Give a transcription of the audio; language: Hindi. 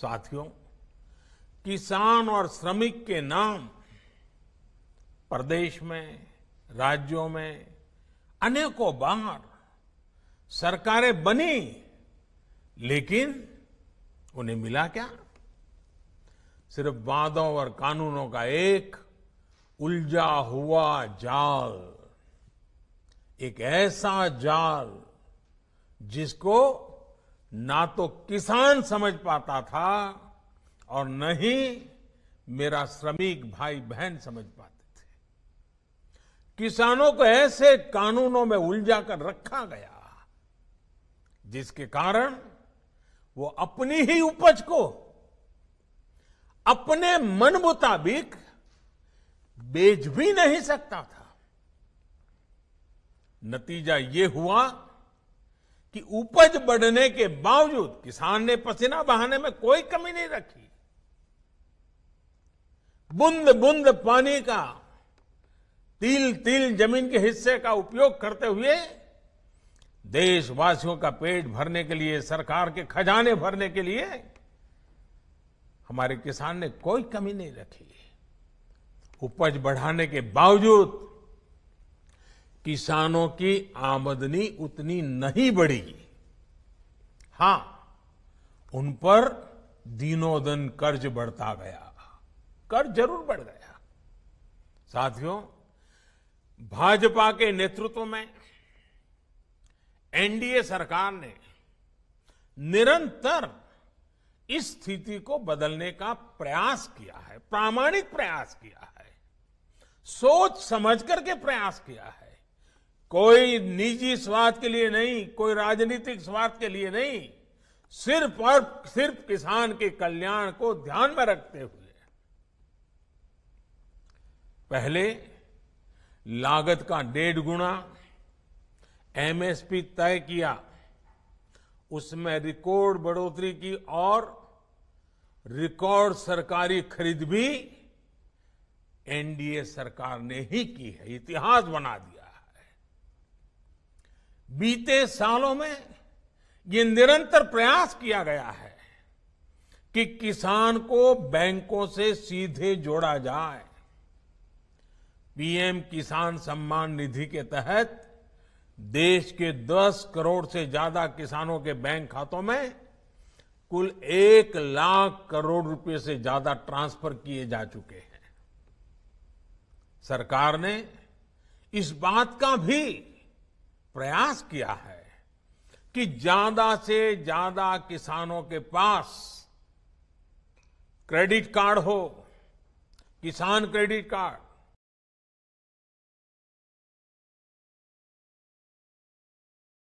साथियों किसान और श्रमिक के नाम प्रदेश में राज्यों में अनेकों बार सरकारें बनी लेकिन उन्हें मिला क्या सिर्फ वादों और कानूनों का एक उलझा हुआ जाल एक ऐसा जाल जिसको ना तो किसान समझ पाता था और न ही मेरा श्रमिक भाई बहन समझ पाते थे किसानों को ऐसे कानूनों में उलझा कर रखा गया जिसके कारण वो अपनी ही उपज को अपने मन मुताबिक बेच भी नहीं सकता था नतीजा ये हुआ कि उपज बढ़ने के बावजूद किसान ने पसीना बहाने में कोई कमी नहीं रखी बुंद बुंद पानी का तिल तिल जमीन के हिस्से का उपयोग करते हुए देशवासियों का पेट भरने के लिए सरकार के खजाने भरने के लिए हमारे किसान ने कोई कमी नहीं रखी उपज बढ़ाने के बावजूद किसानों की आमदनी उतनी नहीं बढ़ी हां उन पर दिन कर्ज बढ़ता गया कर्ज जरूर बढ़ गया साथियों भाजपा के नेतृत्व में एनडीए सरकार ने निरंतर इस स्थिति को बदलने का प्रयास किया है प्रामाणिक प्रयास किया है सोच समझ करके प्रयास किया है कोई निजी स्वार्थ के लिए नहीं कोई राजनीतिक स्वार्थ के लिए नहीं सिर्फ और सिर्फ किसान के कल्याण को ध्यान में रखते हुए पहले लागत का डेढ़ गुना एमएसपी तय किया उसमें रिकॉर्ड बढ़ोतरी की और रिकॉर्ड सरकारी खरीद भी एनडीए सरकार ने ही की है इतिहास बना दिया बीते सालों में ये निरंतर प्रयास किया गया है कि किसान को बैंकों से सीधे जोड़ा जाए पीएम किसान सम्मान निधि के तहत देश के 10 करोड़ से ज्यादा किसानों के बैंक खातों में कुल एक लाख करोड़ रुपए से ज्यादा ट्रांसफर किए जा चुके हैं सरकार ने इस बात का भी प्रयास किया है कि ज्यादा से ज्यादा किसानों के पास क्रेडिट कार्ड हो किसान क्रेडिट कार्ड